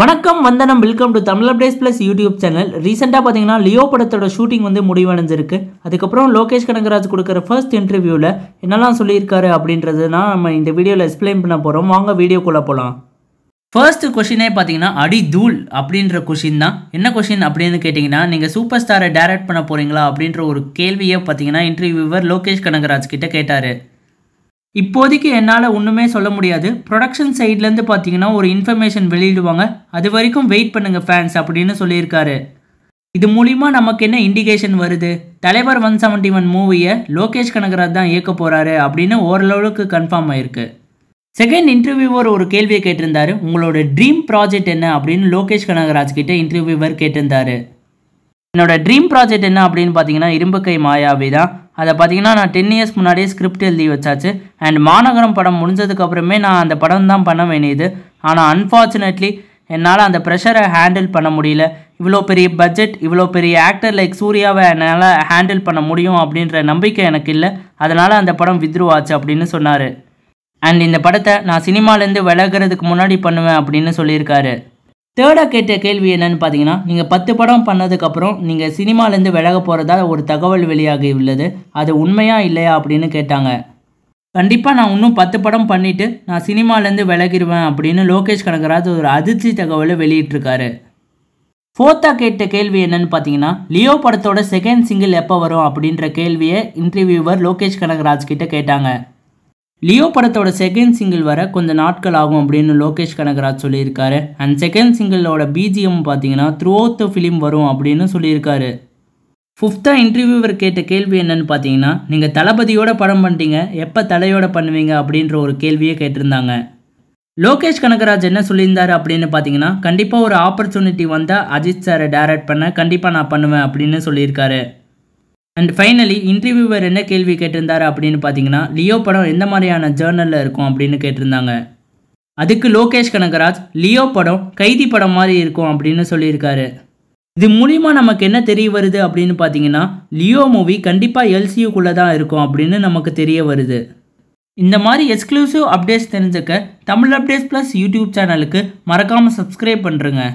வணக்கம் வந்தனம் welcome to Tamil updates plus YouTube channel ரீசெண்டாக பார்த்தீங்கன்னா லியோ படத்தோட ஷூட்டிங் வந்து முடிவடைஞ்சிருக்கு அதுக்கப்புறம் லோகேஷ் கனகராஜ் கொடுக்குற ஃபர்ஸ்ட் இன்டர்வியூவில் என்னெல்லாம் சொல்லியிருக்காரு அப்படின்றது தான் நம்ம இந்த வீடியோவில் எக்ஸ்பிளைன் பண்ண போகிறோம் வாங்க வீடியோக்குள்ளே போகலாம் ஃபர்ஸ்ட் கொஷினே பார்த்தீங்கன்னா அடி தூள் அப்படின்ற கொஷின் தான் என்ன கொஷின் அப்படின்னு கேட்டிங்கன்னா நீங்கள் சூப்பர் ஸ்டாரை டைரக்ட் பண்ண போகிறீங்களா அப்படின்ற ஒரு கேள்வியை பார்த்தீங்கன்னா இன்டர்வியூவர் லோகேஷ் கனகராஜ் கிட்ட கேட்டார் இப்போதைக்கு என்னால் ஒன்றுமே சொல்ல முடியாது ப்ரொடக்ஷன் சைட்லேருந்து பார்த்தீங்கன்னா ஒரு இன்ஃபர்மேஷன் வெளியிடுவாங்க அது வரைக்கும் வெயிட் பண்ணுங்கள் ஃபேன்ஸ் அப்படின்னு சொல்லியிருக்காரு இது மூலிமா நமக்கு என்ன இண்டிகேஷன் வருது தலைவர் ஒன் செவன்டி ஒன் மூவியை லோகேஷ் கனகராஜ் தான் இயக்க போகிறாரு அப்படின்னு ஓரளவுக்கு கன்ஃபார்ம் ஆயிருக்கு செகண்ட் இன்டர்வியூவர் ஒரு கேள்வியை கேட்டிருந்தாரு உங்களோட ட்ரீம் ப்ராஜெக்ட் என்ன அப்படின்னு லோகேஷ் கனகராஜ் கிட்ட இன்டர்வியூவர் கேட்டிருந்தாரு என்னோட ட்ரீம் ப்ராஜெக்ட் என்ன அப்படின்னு பார்த்தீங்கன்னா இரும்புக்கை மாயாவி தான் அதை பார்த்தீங்கன்னா நான் டென் இயர்ஸ் முன்னாடியே ஸ்கிரிப்ட் எழுதி வச்சாச்சு அண்ட் மாநகரம் படம் முடிஞ்சதுக்கப்புறமே நான் அந்த படம் தான் பண்ண வேண்டியது ஆனால் அன்ஃபார்ச்சுனேட்லி என்னால் அந்த ப்ரெஷரை ஹேண்டில் பண்ண முடியல இவ்வளோ பெரிய பட்ஜெட் இவ்வளோ பெரிய ஆக்டர் லைக் சூர்யாவை என்னால் ஹேண்டில் பண்ண முடியும் அப்படின்ற நம்பிக்கை எனக்கு இல்லை அதனால் அந்த படம் வித்ருவாச்சு அப்படின்னு சொன்னார் அண்ட் இந்த படத்தை நான் சினிமாலேருந்து விலகிறதுக்கு முன்னாடி பண்ணுவேன் அப்படின்னு சொல்லியிருக்காரு தேர்டாக கேட்ட கேள்வி என்னன்னு பார்த்தீங்கன்னா நீங்கள் பத்து படம் பண்ணதுக்கப்புறம் நீங்கள் சினிமாலேருந்து விலக போகிறதா ஒரு தகவல் வெளியாகி உள்ளது அது உண்மையா இல்லையா அப்படின்னு கேட்டாங்க கண்டிப்பாக நான் இன்னும் பத்து படம் பண்ணிவிட்டு நான் சினிமாலேருந்து விலகிடுவேன் அப்படின்னு லோகேஷ் கனகராஜ் ஒரு அதிர்ச்சி தகவலை வெளியிட்டிருக்காரு ஃபோர்த்தாக கேட்ட கேள்வி என்னன்னு பார்த்தீங்கன்னா லியோ படத்தோட செகண்ட் சிங்கிள் எப்போ வரும் அப்படின்ற கேள்வியை இன்டர்வியூவர் லோகேஷ் கனகராஜ் கிட்ட கேட்டாங்க லியோ படத்தோட செகண்ட் சிங்கிள் வர கொஞ்சம் நாட்கள் ஆகும் அப்படின்னு லோகேஷ் கனகராஜ் சொல்லியிருக்காரு அண்ட் செகண்ட் சிங்கிளோட பிஜிஎம் பார்த்தீங்கன்னா த்ரூ அவுட் த ஃபிலிம் வரும் அப்படின்னு சொல்லியிருக்காரு ஃபிஃப்த்தாக இன்டர்வியூவர் கேட்ட கேள்வி என்னன்னு பார்த்தீங்கன்னா நீங்கள் தளபதியோட படம் பண்ணிட்டீங்க எப்போ தலையோட பண்ணுவீங்க அப்படின்ற ஒரு கேள்வியை கேட்டிருந்தாங்க லோகேஷ் கனகராஜ் என்ன சொல்லியிருந்தார் அப்படின்னு பார்த்தீங்கன்னா கண்டிப்பாக ஒரு ஆப்பர்ச்சுனிட்டி வந்தால் அஜித் சாரை டைரக்ட் பண்ண கண்டிப்பாக நான் பண்ணுவேன் அப்படின்னு சொல்லியிருக்காரு அண்ட் ஃபைனலி இன்டர்வியூவர் என்ன கேள்வி கேட்டிருந்தார் அப்படின்னு பார்த்தீங்கன்னா லியோ படம் எந்த மாதிரியான ஜேர்னலில் இருக்கும் அப்படின்னு கேட்டிருந்தாங்க அதுக்கு லோகேஷ் கனகராஜ் லியோ படம் கைதி படம் மாதிரி இருக்கும் அப்படின்னு சொல்லியிருக்காரு இது மூலிமா நமக்கு என்ன தெரிய வருது அப்படின்னு பார்த்தீங்கன்னா லியோ மூவி கண்டிப்பாக எல்சியூக்குள்ளே தான் இருக்கும் அப்படின்னு நமக்கு தெரிய வருது இந்த மாதிரி எக்ஸ்க்ளூசிவ் அப்டேட்ஸ் தெரிஞ்சுக்க தமிழ் அப்டேட்ஸ் ப்ளஸ் யூடியூப் சேனலுக்கு மறக்காமல் சப்ஸ்கிரைப் பண்ணுறேங்க